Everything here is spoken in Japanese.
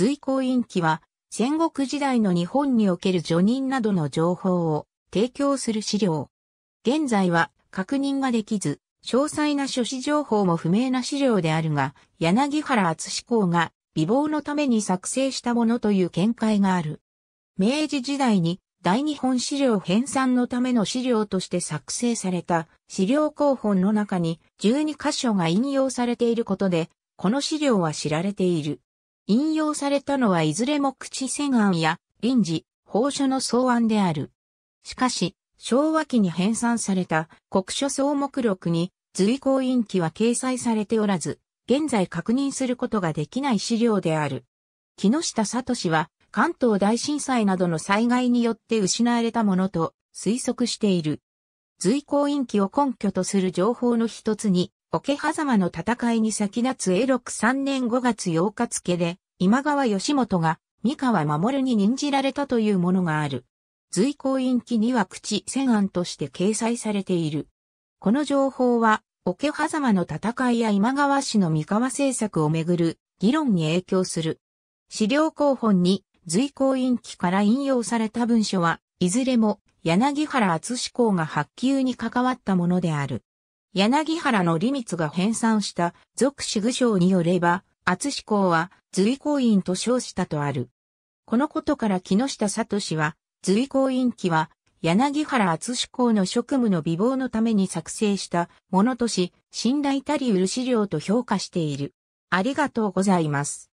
随行院記は、戦国時代の日本における叙任などの情報を提供する資料。現在は確認ができず、詳細な書史情報も不明な資料であるが、柳原厚志公が美貌のために作成したものという見解がある。明治時代に大日本資料編纂のための資料として作成された資料広本の中に12箇所が引用されていることで、この資料は知られている。引用されたのはいずれも口宣案や臨時、法書の草案である。しかし、昭和期に編纂された国書総目録に随行印記は掲載されておらず、現在確認することができない資料である。木下聡は関東大震災などの災害によって失われたものと推測している。随行印記を根拠とする情報の一つに、桶狭間の戦いに先立つ永禄3年5月8日付で、今川義元が三河守に任じられたというものがある。随行院記には口千案として掲載されている。この情報は、桶狭間の戦いや今川氏の三河政策をめぐる議論に影響する。資料広本に随行院記から引用された文書は、いずれも柳原厚志公が発給に関わったものである。柳原の利密が編纂した属志具章によれば、厚志向は随行院と称したとある。このことから木下聡は、随行院記は、柳原厚志向の職務の美貌のために作成したものとし、信頼たりうる資料と評価している。ありがとうございます。